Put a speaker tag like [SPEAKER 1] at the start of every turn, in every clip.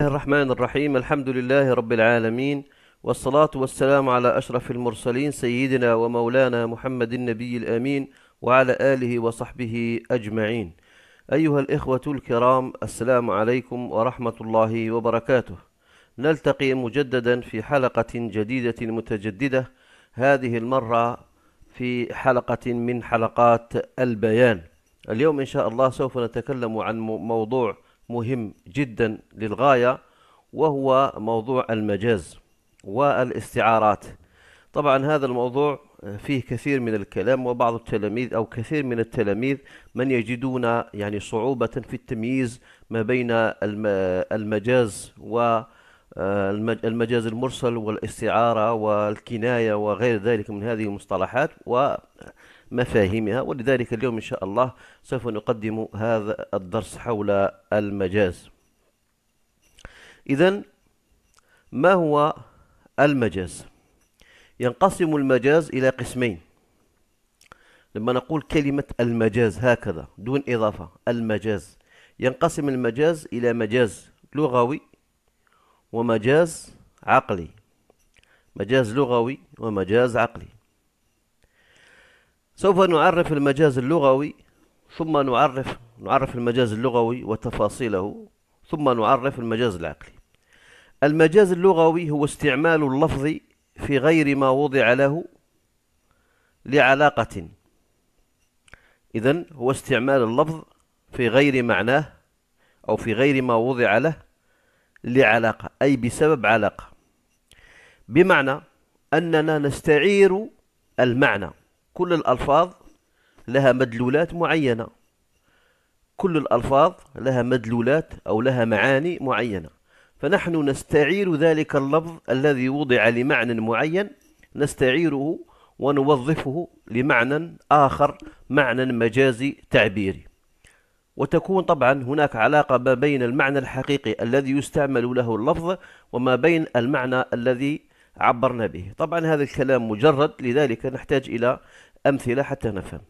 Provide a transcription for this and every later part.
[SPEAKER 1] الرحمن الرحيم الحمد لله رب العالمين والصلاة والسلام على أشرف المرسلين سيدنا ومولانا محمد النبي الأمين وعلى آله وصحبه أجمعين أيها الإخوة الكرام السلام عليكم ورحمة الله وبركاته نلتقي مجددا في حلقة جديدة متجددة هذه المرة في حلقة من حلقات البيان اليوم إن شاء الله سوف نتكلم عن موضوع مهم جدا للغاية وهو موضوع المجاز والاستعارات طبعا هذا الموضوع فيه كثير من الكلام وبعض التلاميذ أو كثير من التلاميذ من يجدون يعني صعوبة في التمييز ما بين المجاز و المجاز المرسل والاستعارة والكناية وغير ذلك من هذه المصطلحات و مفاهيمها ولذلك اليوم إن شاء الله سوف نقدم هذا الدرس حول المجاز إذا ما هو المجاز ينقسم المجاز إلى قسمين لما نقول كلمة المجاز هكذا دون إضافة المجاز ينقسم المجاز إلى مجاز لغوي ومجاز عقلي مجاز لغوي ومجاز عقلي سوف نعرف المجاز اللغوي ثم نعرف نعرف المجاز اللغوي وتفاصيله ثم نعرف المجاز العقلي المجاز اللغوي هو استعمال اللفظ في غير ما وضع له لعلاقة إذا هو استعمال اللفظ في غير معناه أو في غير ما وضع له لعلاقة أي بسبب علاقة بمعنى أننا نستعير المعنى كل الألفاظ لها مدلولات معينة كل الألفاظ لها مدلولات أو لها معاني معينة فنحن نستعير ذلك اللفظ الذي وضع لمعنى معين نستعيره ونوظفه لمعنى آخر معنى مجازي تعبيري وتكون طبعا هناك علاقة ما بين المعنى الحقيقي الذي يستعمل له اللفظ وما بين المعنى الذي عبرنا به طبعا هذا الكلام مجرد لذلك نحتاج إلى أمثلة حتى نفهم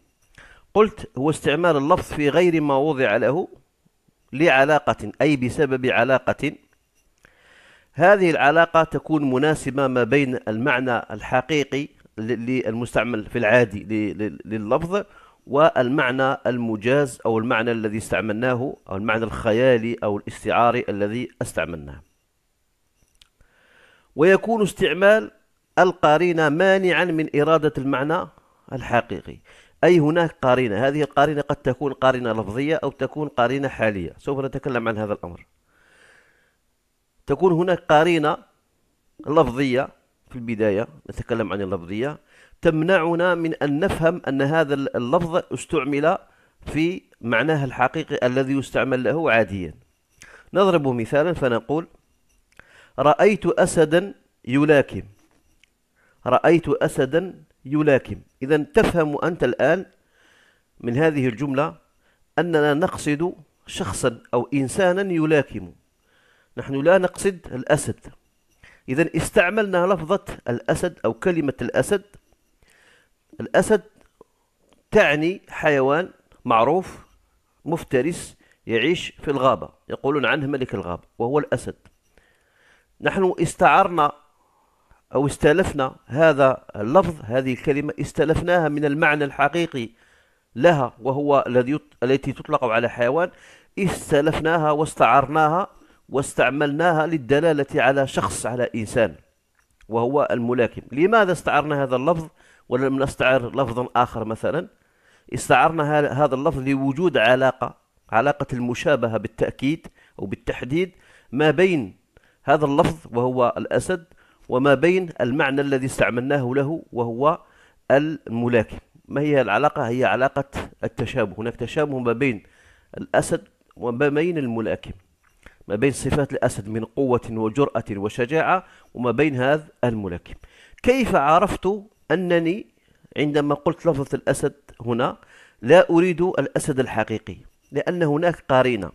[SPEAKER 1] قلت هو استعمال اللفظ في غير ما وضع له لعلاقة أي بسبب علاقة هذه العلاقة تكون مناسبة ما بين المعنى الحقيقي للمستعمل في العادي لللفظ والمعنى المجاز أو المعنى الذي استعملناه أو المعنى الخيالي أو الاستعاري الذي استعملناه ويكون استعمال القرينة مانعا من إرادة المعنى الحقيقي أي هناك قارنة هذه القارنة قد تكون قارنة لفظية أو تكون قارنة حالية سوف نتكلم عن هذا الأمر تكون هناك قارنة لفظية في البداية نتكلم عن اللفظية تمنعنا من أن نفهم أن هذا اللفظ استعمل في معناه الحقيقي الذي يستعمل له عاديا نضرب مثالا فنقول رأيت أسدا يلاكم رأيت أسدا يلاكم إذا تفهم أنت الآن من هذه الجملة أننا نقصد شخصا أو إنسانا يلاكم نحن لا نقصد الأسد إذا استعملنا لفظة الأسد أو كلمة الأسد الأسد تعني حيوان معروف مفترس يعيش في الغابة يقولون عنه ملك الغابة وهو الأسد نحن استعرنا أو استلفنا هذا اللفظ هذه الكلمة استلفناها من المعنى الحقيقي لها وهو الذي التي تطلق على حيوان استلفناها واستعرناها واستعملناها للدلالة على شخص على إنسان وهو الملاكم لماذا استعرنا هذا اللفظ ولم نستعر لفظا آخر مثلا استعرنا هذا اللفظ لوجود علاقة علاقة المشابهة بالتأكيد أو بالتحديد ما بين هذا اللفظ وهو الأسد وما بين المعنى الذي استعملناه له وهو الملاكم ما هي العلاقة؟ هي علاقة التشابه هناك تشابه ما بين الأسد وما بين الملاكم ما بين صفات الأسد من قوة وجرأة وشجاعة وما بين هذا الملاكم كيف عرفت أنني عندما قلت لفظ الأسد هنا لا أريد الأسد الحقيقي لأن هناك قارينة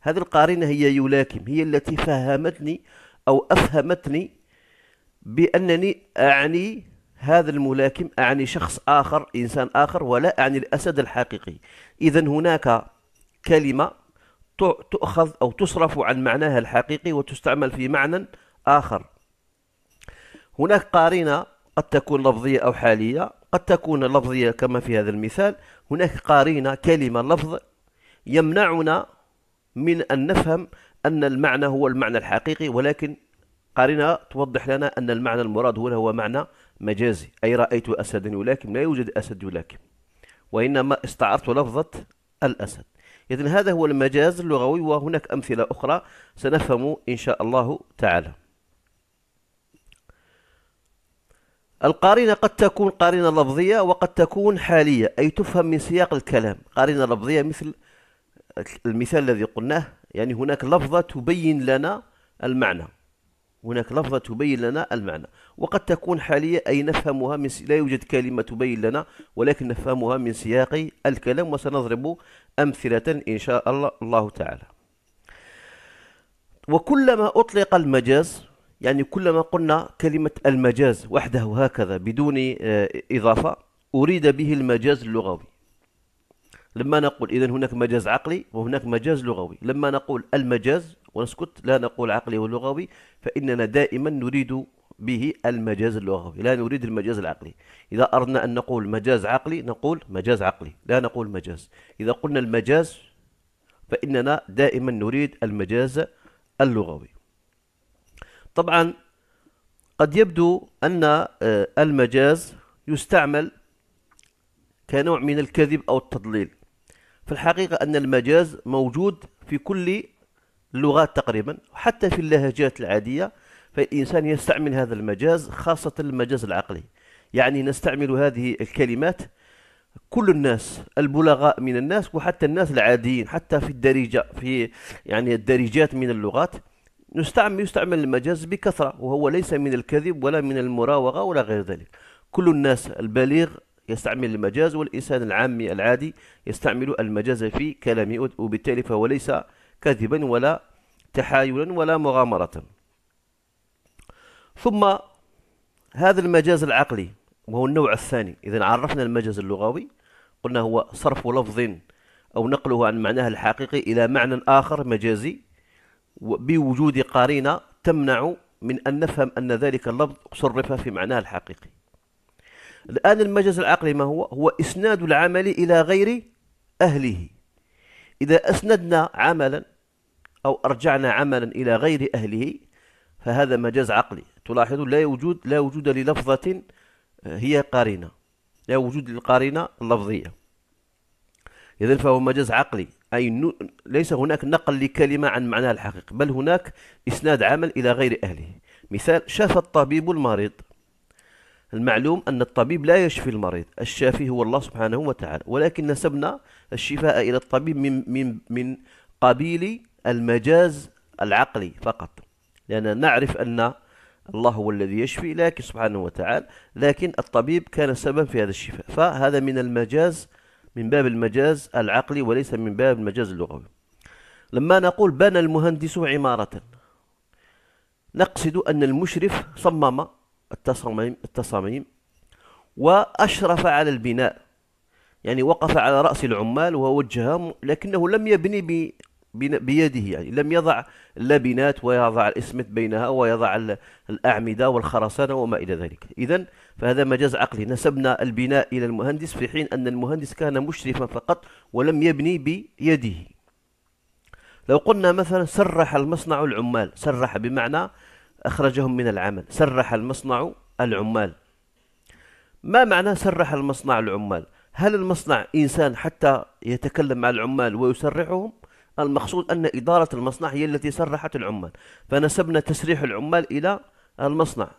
[SPEAKER 1] هذه القارينة هي يلاكم هي التي فهمتني أو أفهمتني بأنني أعني هذا الملاكم أعني شخص آخر إنسان آخر ولا أعني الأسد الحقيقي إذا هناك كلمة تؤخذ أو تصرف عن معناها الحقيقي وتستعمل في معنى آخر هناك قارنة قد تكون لفظية أو حالية قد تكون لفظية كما في هذا المثال هناك قارنة كلمة لفظ يمنعنا من أن نفهم أن المعنى هو المعنى الحقيقي ولكن قرينة توضح لنا أن المعنى المراد هنا هو معنى مجازي أي رأيت أسدا يلاكم لا يوجد أسد يلاكم وإنما استعرت لفظة الأسد إذن هذا هو المجاز اللغوي وهناك أمثلة أخرى سنفهم إن شاء الله تعالى القارنة قد تكون قارنة لفظية وقد تكون حالية أي تفهم من سياق الكلام قارنة لفظية مثل المثال الذي قلناه يعني هناك لفظة تبين لنا المعنى هناك لفظة تبين لنا المعنى وقد تكون حالية أي نفهمها من لا يوجد كلمة تبين لنا ولكن نفهمها من سياق الكلام وسنضرب أمثلة إن شاء الله, الله تعالى وكلما أطلق المجاز يعني كلما قلنا كلمة المجاز وحده هكذا بدون آه، إضافة أريد به المجاز اللغوي لما نقول إذا هناك مجاز عقلي وهناك مجاز لغوي لما نقول المجاز ونسكت لا نقول عقلي ولغوي فإننا دائما نريد به المجاز اللغوي لا نريد المجاز العقلي إذا أردنا أن نقول مجاز عقلي نقول مجاز عقلي لا نقول مجاز إذا قلنا المجاز فإننا دائما نريد المجاز اللغوي طبعا قد يبدو أن آه، المجاز يستعمل كنوع من الكذب أو التضليل في الحقيقة أن المجاز موجود في كل اللغات تقريبا وحتى في اللهجات العادية فالإنسان يستعمل هذا المجاز خاصة المجاز العقلي يعني نستعمل هذه الكلمات كل الناس البلغاء من الناس وحتى الناس العاديين حتى في الدرجة في يعني الدرجات من اللغات نستعمل يستعمل المجاز بكثرة وهو ليس من الكذب ولا من المراوغة ولا غير ذلك كل الناس البليغ يستعمل المجاز والإنسان العامي العادي يستعمل المجاز في كلامه وبالتالي فهو ليس كذبا ولا تحايلا ولا مغامرة ثم هذا المجاز العقلي وهو النوع الثاني إذا عرفنا المجاز اللغوي قلنا هو صرف لفظ أو نقله عن معناه الحقيقي إلى معنى آخر مجازي بوجود قارينة تمنع من أن نفهم أن ذلك اللفظ صرف في معناه الحقيقي الآن المجاز العقلي ما هو؟ هو إسناد العمل إلى غير أهله إذا أسندنا عملا أو أرجعنا عملا إلى غير أهله فهذا مجاز عقلي تلاحظون لا وجود لا وجود للفظة هي قارنة لا وجود للقارنة اللفظية إذا فهو مجاز عقلي أي ليس هناك نقل لكلمة عن معناها الحقيقي بل هناك إسناد عمل إلى غير أهله مثال شاف الطبيب المريض المعلوم أن الطبيب لا يشفي المريض الشافي هو الله سبحانه وتعالى ولكن نسبنا الشفاء إلى الطبيب من, من, من قبيل المجاز العقلي فقط لأننا نعرف أن الله هو الذي يشفي لكن سبحانه وتعالى لكن الطبيب كان سببا في هذا الشفاء فهذا من المجاز من باب المجاز العقلي وليس من باب المجاز اللغوي لما نقول بنى المهندس عمارة نقصد أن المشرف صمم التصاميم, التصاميم وأشرف على البناء يعني وقف على رأس العمال ووجههم لكنه لم يبني بيده يعني لم يضع اللبنات ويضع الاسمت بينها ويضع الاعمده والخرسانه وما الى ذلك اذا فهذا مجاز عقلي نسبنا البناء الى المهندس في حين ان المهندس كان مشرفا فقط ولم يبني بيده لو قلنا مثلا سرح المصنع العمال سرح بمعنى اخرجهم من العمل سرح المصنع العمال ما معنى سرح المصنع العمال هل المصنع انسان حتى يتكلم مع العمال ويسرحهم المقصود أن إدارة المصنع هي التي سرحت العمال فنسبنا تسريح العمال إلى المصنع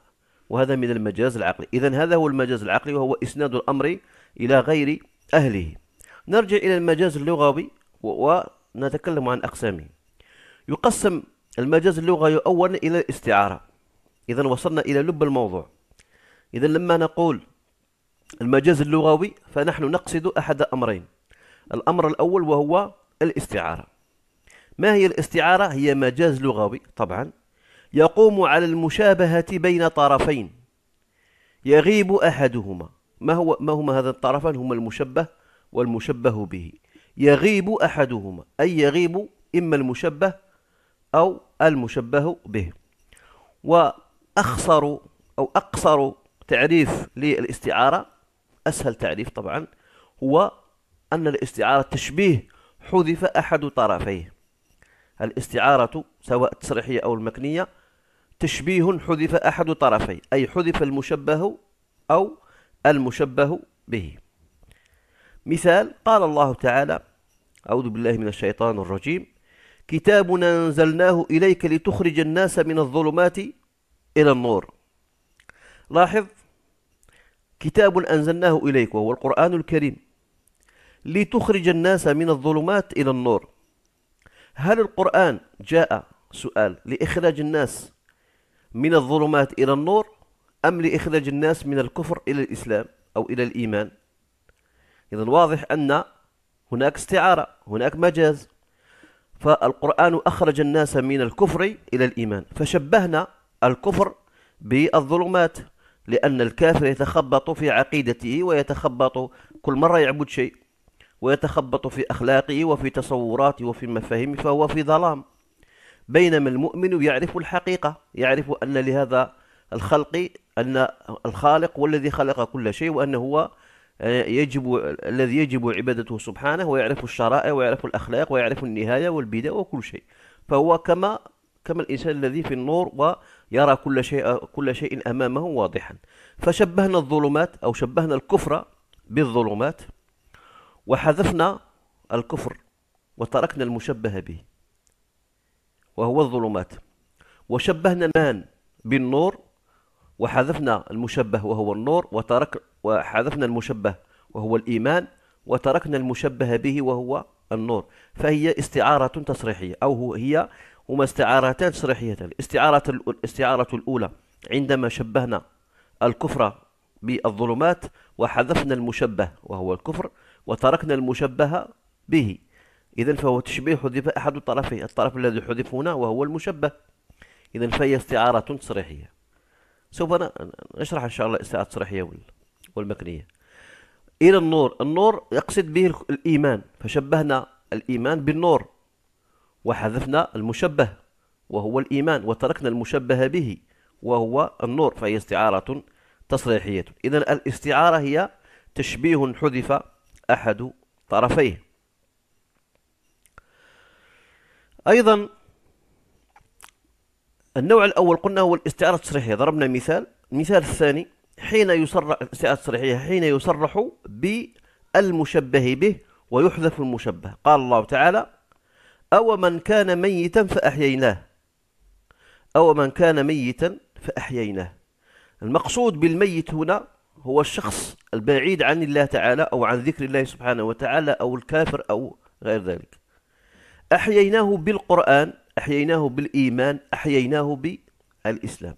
[SPEAKER 1] وهذا من المجاز العقلي إذا هذا هو المجاز العقلي وهو إسناد الأمر إلى غير أهله نرجع إلى المجاز اللغوي ونتكلم عن أقسامه يقسم المجاز اللغوي أولا إلى الاستعارة إذا وصلنا إلى لب الموضوع إذا لما نقول المجاز اللغوي فنحن نقصد أحد أمرين الأمر الأول وهو الاستعارة ما هي الاستعارة؟ هي مجاز لغوي طبعا يقوم على المشابهة بين طرفين يغيب أحدهما ما هو ما هما هذا الطرفان هما المشبه والمشبه به يغيب أحدهما أي يغيب إما المشبه أو المشبه به وأخصر أو أقصر تعريف للاستعارة أسهل تعريف طبعا هو أن الاستعارة تشبيه حذف أحد طرفيه الاستعارة سواء التصريحية أو المكنية تشبيه حذف أحد طرفي أي حذف المشبه أو المشبه به مثال قال الله تعالى أعوذ بالله من الشيطان الرجيم كتاب أنزلناه إليك لتخرج الناس من الظلمات إلى النور لاحظ كتاب أنزلناه إليك وهو القرآن الكريم لتخرج الناس من الظلمات إلى النور هل القرآن جاء سؤال لإخراج الناس من الظلمات إلى النور أم لإخراج الناس من الكفر إلى الإسلام أو إلى الإيمان إذا واضح أن هناك استعارة هناك مجاز فالقرآن أخرج الناس من الكفر إلى الإيمان فشبهنا الكفر بالظلمات لأن الكافر يتخبط في عقيدته ويتخبط كل مرة يعبد شيء ويتخبط في أخلاقه وفي تصوراته وفي مفاهيمه فهو في ظلام بينما المؤمن يعرف الحقيقة يعرف أن لهذا الخلق أن الخالق هو الذي خلق كل شيء وأنه هو آه، يجب الذي يجب عبادته سبحانه ويعرف الشرائع ويعرف الأخلاق ويعرف النهاية والبداية وكل شيء فهو كما كما الإنسان الذي في النور ويرى كل شيء كل شيء أمامه واضحا فشبهنا الظلمات أو شبهنا الكفر بالظلمات وحذفنا الكفر وتركنا المشبه به وهو الظلمات وشبهنا المان بالنور وحذفنا المشبه وهو النور وترك وحذفنا المشبه وهو الإيمان وتركنا المشبه به وهو النور فهي استعارة تصريحية أو هي هما استعارتان تصريحيتان الاستعارة الاستعارة الأولى عندما شبهنا الكفر بالظلمات وحذفنا المشبه وهو الكفر وتركنا المشبه به إذا فهو تشبيه حذف أحد الطرفين الطرف الذي حذف هنا وهو المشبه إذا فهي استعارة تصريحية سوف نشرح إن شاء الله الاستعارة التصريحية والمكنية إلى النور النور يقصد به الإيمان فشبهنا الإيمان بالنور وحذفنا المشبه وهو الإيمان وتركنا المشبه به وهو النور فهي استعارة تصريحية إذا الاستعارة هي تشبيه حذف أحد طرفيه أيضا النوع الأول قلنا هو الاستعارة التصريحية ضربنا مثال المثال الثاني حين يصرح الاستعارة التصريحية حين يصرح بالمشبه به ويحذف المشبه قال الله تعالى أو من كان ميتا فأحييناه أو من كان ميتا فأحييناه المقصود بالميت هنا هو الشخص البعيد عن الله تعالى أو عن ذكر الله سبحانه وتعالى أو الكافر أو غير ذلك أحييناه بالقرآن أحييناه بالإيمان أحييناه بالإسلام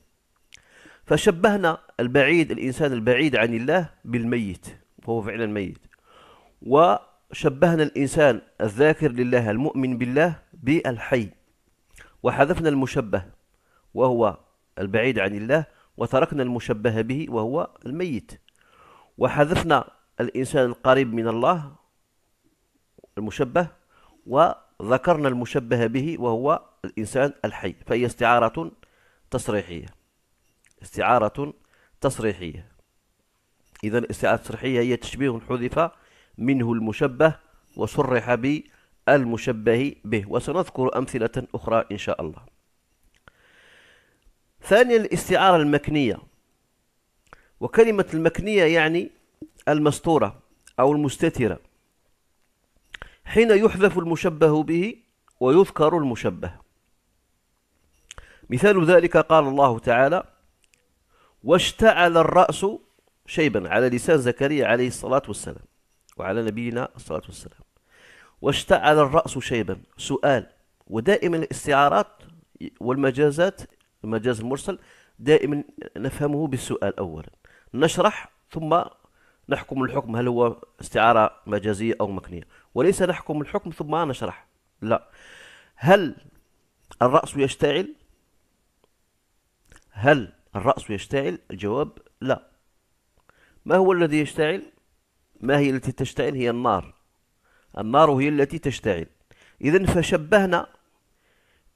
[SPEAKER 1] فشبهنا البعيد الإنسان البعيد عن الله بالميت وهو فعلا ميت وشبهنا الإنسان الذاكر لله المؤمن بالله بالحي وحذفنا المشبه وهو البعيد عن الله وتركنا المشبه به وهو الميت وحذفنا الإنسان القريب من الله المشبه وذكرنا المشبه به وهو الإنسان الحي فهي استعارة تصريحية استعارة تصريحية إذا الاستعارة التصريحية هي تشبيه حذف منه المشبه وصرح بالمشبه به وسنذكر أمثلة أخرى إن شاء الله ثانيا الاستعارة المكنية وكلمة المكنية يعني المستورة أو المستترة حين يحذف المشبه به ويذكر المشبه مثال ذلك قال الله تعالى واشتعل الرأس شيبا على لسان زكريا عليه الصلاة والسلام وعلى نبينا الصلاة والسلام واشتعل الرأس شيبا سؤال ودائما الاستعارات والمجازات المجاز المرسل دائما نفهمه بالسؤال أولا نشرح ثم نحكم الحكم هل هو استعارة مجازية أو مكنية وليس نحكم الحكم ثم نشرح لا هل الرأس يشتعل هل الرأس يشتعل الجواب لا ما هو الذي يشتعل ما هي التي تشتعل هي النار النار هي التي تشتعل إذا فشبهنا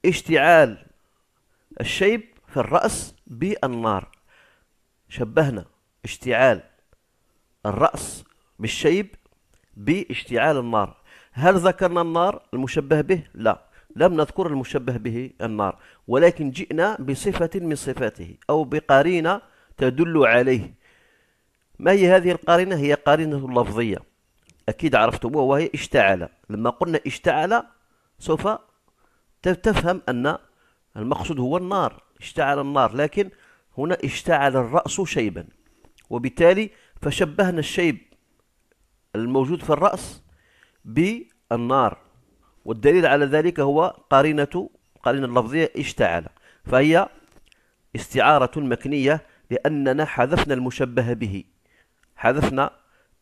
[SPEAKER 1] اشتعال الشيب في الرأس بالنار شبهنا اشتعال الرأس بالشيب باشتعال النار هل ذكرنا النار المشبه به؟ لا لم نذكر المشبه به النار ولكن جئنا بصفة من صفاته أو بقرينة تدل عليه ما هي هذه القرينة؟ هي قرينة لفظية أكيد عرفتموها وهي اشتعل لما قلنا اشتعل سوف تفهم أن المقصود هو النار اشتعل النار لكن هنا اشتعل الرأس شيبا وبالتالي فشبهنا الشيب الموجود في الرأس بالنار والدليل على ذلك هو قرينة قرينة اللفظية اشتعل فهي استعارة مكنية لأننا حذفنا المشبه به حذفنا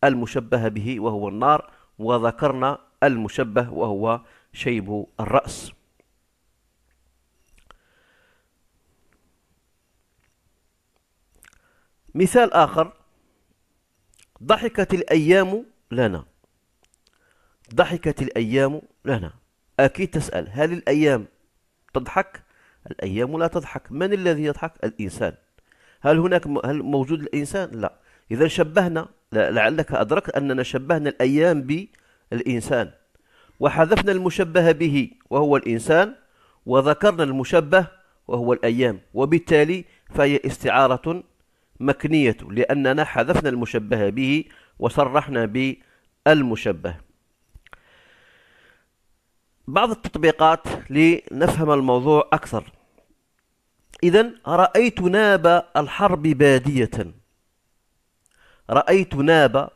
[SPEAKER 1] المشبه به وهو النار وذكرنا المشبه وهو شيب الرأس مثال آخر ضحكت الأيام لنا ضحكت الأيام لنا أكيد تسأل هل الأيام تضحك؟ الأيام لا تضحك من الذي يضحك؟ الإنسان هل هناك هل موجود الإنسان؟ لا إذا شبهنا لعلك أدركت أننا شبهنا الأيام بالإنسان وحذفنا المشبه به وهو الإنسان وذكرنا المشبه وهو الأيام وبالتالي فهي استعارة مكنية لأننا حذفنا المشبه به وصرحنا بالمشبه بعض التطبيقات لنفهم الموضوع أكثر إذا رأيت ناب الحرب بادية رأيت ناب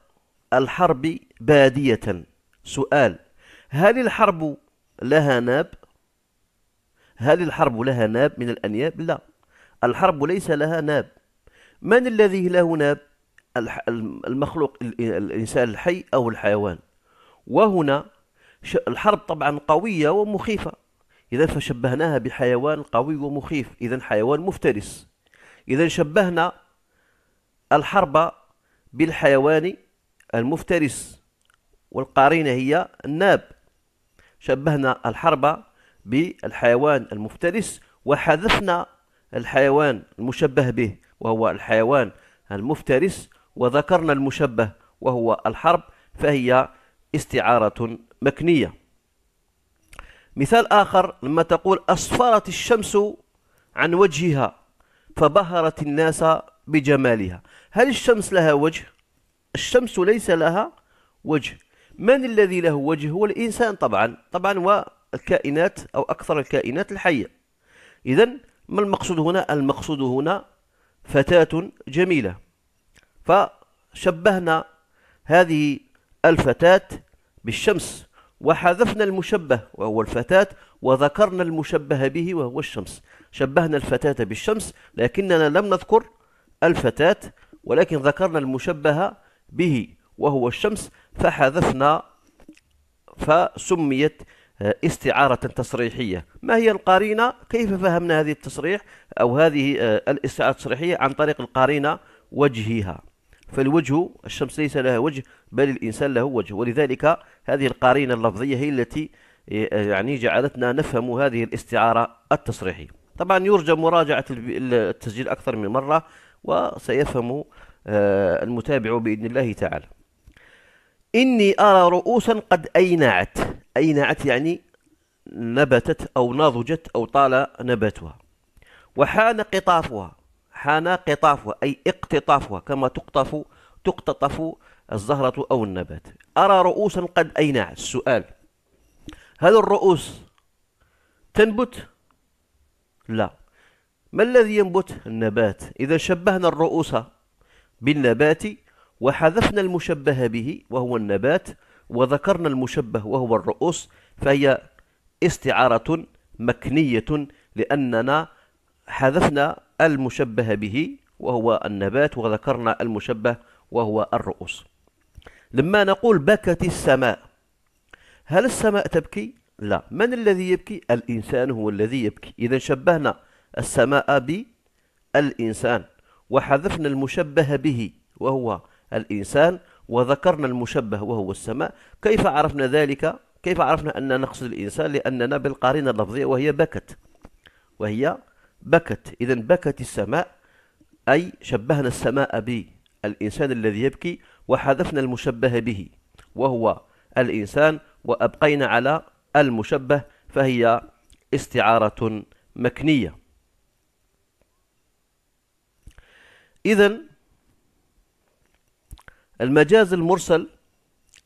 [SPEAKER 1] الحرب بادية سؤال هل الحرب لها ناب هل الحرب لها ناب من الأنياب لا الحرب ليس لها ناب من الذي له ناب المخلوق الإنسان الحي أو الحيوان وهنا الحرب طبعا قوية ومخيفة إذا فشبهناها بحيوان قوي ومخيف إذا حيوان مفترس إذا شبهنا الحرب بالحيوان المفترس والقرينة هي الناب شبهنا الحرب بالحيوان المفترس وحذفنا الحيوان المشبه به وهو الحيوان المفترس وذكرنا المشبه وهو الحرب فهي استعارة مكنية مثال آخر لما تقول أصفرت الشمس عن وجهها فبهرت الناس بجمالها هل الشمس لها وجه؟ الشمس ليس لها وجه من الذي له وجه؟ هو الإنسان طبعا طبعا والكائنات أو أكثر الكائنات الحية إذا ما المقصود هنا؟ المقصود هنا فتاة جميلة فشبهنا هذه الفتاة بالشمس وحذفنا المشبه وهو الفتاة وذكرنا المشبه به وهو الشمس شبهنا الفتاة بالشمس لكننا لم نذكر الفتاة ولكن ذكرنا المشبه به وهو الشمس فحذفنا فسميت آه، استعارة تصريحية ما هي القرينة كيف فهمنا هذه التصريح أو هذه آه، الاستعارة التصريحية عن طريق القرينة وجهها فالوجه الشمس ليس لها وجه بل الإنسان له وجه ولذلك هذه القرينة اللفظية هي التي آه، يعني جعلتنا نفهم هذه الاستعارة التصريحية طبعا يرجى مراجعة التسجيل أكثر من مرة وسيفهم المتابع بإذن الله تعالى إني أرى رؤوسا قد أينعت أينعت يعني نبتت أو نضجت أو طال نباتها وحان قطافها حان قطافها أي اقتطافها كما تقطف تقتطف الزهرة أو النبات أرى رؤوسا قد أينعت السؤال هل الرؤوس تنبت؟ لا ما الذي ينبت؟ النبات إذا شبهنا الرؤوس بالنبات وحذفنا المشبه به وهو النبات وذكرنا المشبه وهو الرؤوس فهي استعارة مكنية لأننا حذفنا المشبه به وهو النبات وذكرنا المشبه وهو الرؤوس لما نقول بكت السماء هل السماء تبكي؟ لا من الذي يبكي؟ الإنسان هو الذي يبكي إذا شبهنا السماء بالإنسان وحذفنا المشبه به وهو الإنسان وذكرنا المشبه وهو السماء كيف عرفنا ذلك كيف عرفنا أننا نقصد الإنسان لأننا بالقارنة اللفظية وهي بكت وهي بكت إذا بكت السماء أي شبهنا السماء بالإنسان الذي يبكي وحذفنا المشبه به وهو الإنسان وأبقينا على المشبه فهي استعارة مكنية إذا المجاز المرسل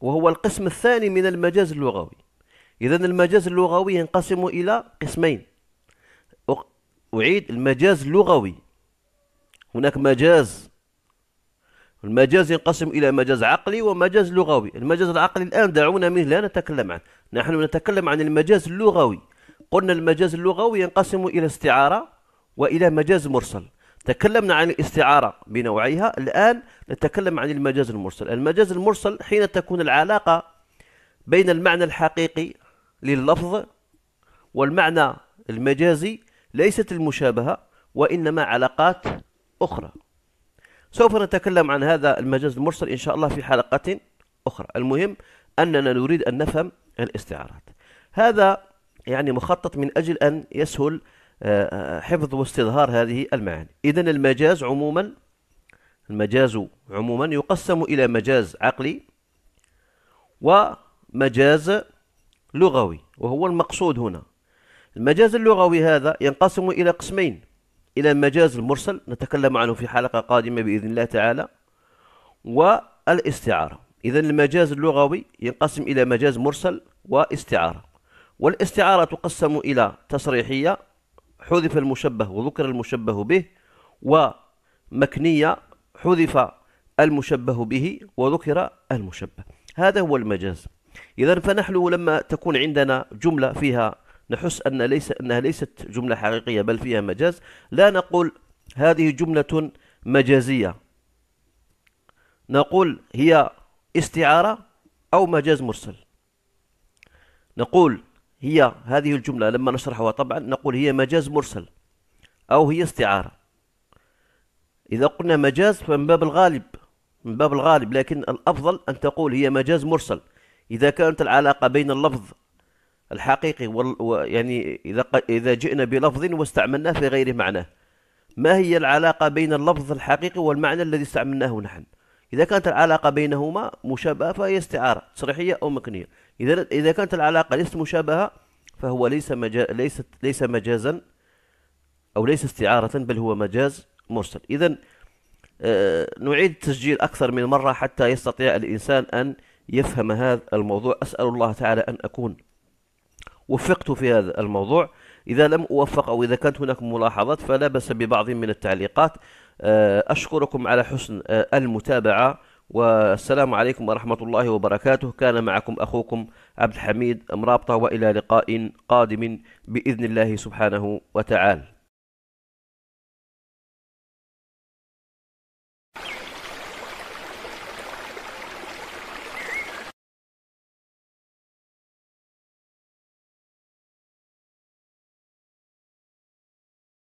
[SPEAKER 1] وهو القسم الثاني من المجاز اللغوي إذا المجاز اللغوي ينقسم إلى قسمين أعيد المجاز اللغوي هناك مجاز المجاز ينقسم إلى مجاز عقلي ومجاز لغوي المجاز العقلي الآن دعونا منه لا نتكلم عنه نحن نتكلم عن المجاز اللغوي قلنا المجاز اللغوي ينقسم إلى استعارة وإلى مجاز مرسل تكلمنا عن الاستعارة بنوعيها الآن نتكلم عن المجاز المرسل المجاز المرسل حين تكون العلاقة بين المعنى الحقيقي لللفظ والمعنى المجازي ليست المشابهة وإنما علاقات أخرى سوف نتكلم عن هذا المجاز المرسل إن شاء الله في حلقة أخرى المهم أننا نريد أن نفهم الاستعارات هذا يعني مخطط من أجل أن يسهل آه، آه، حفظ واستظهار هذه المعاني إذا المجاز عموما المجاز عموما يقسم إلى مجاز عقلي ومجاز لغوي وهو المقصود هنا المجاز اللغوي هذا ينقسم إلى قسمين إلى المجاز المرسل نتكلم عنه في حلقة قادمة بإذن الله تعالى والاستعارة إذا المجاز اللغوي ينقسم إلى مجاز مرسل واستعارة والاستعارة تقسم إلى تصريحية حذف المشبه وذكر المشبه به ومكنية حذف المشبه به وذكر المشبه هذا هو المجاز إذا فنحن لما تكون عندنا جملة فيها نحس أن ليس أنها ليست جملة حقيقية بل فيها مجاز لا نقول هذه جملة مجازية نقول هي استعارة أو مجاز مرسل نقول هي هذه الجملة لما نشرحها طبعا نقول هي مجاز مرسل أو هي استعارة إذا قلنا مجاز فمن باب الغالب من باب الغالب لكن الأفضل أن تقول هي مجاز مرسل إذا كانت العلاقة بين اللفظ الحقيقي وال... يعني إذا إذا جئنا بلفظ واستعملناه في غير معناه ما هي العلاقة بين اللفظ الحقيقي والمعنى الذي استعملناه نحن إذا كانت العلاقة بينهما مشابهة فهي استعارة تصريحية أو مكنية إذا إذا كانت العلاقة ليست مشابهة فهو ليس مجا ليست ليس مجازا أو ليس استعارة بل هو مجاز مرسل إذا آه، نعيد التسجيل أكثر من مرة حتى يستطيع الإنسان أن يفهم هذا الموضوع أسأل الله تعالى أن أكون وفقت في هذا الموضوع إذا لم أوفق أو إذا كانت هناك ملاحظات فلا بأس ببعض من التعليقات آه، أشكركم على حسن آه، المتابعة والسلام عليكم ورحمة الله وبركاته كان معكم أخوكم عبد الحميد مرابطة وإلى لقاء قادم بإذن الله سبحانه وتعالى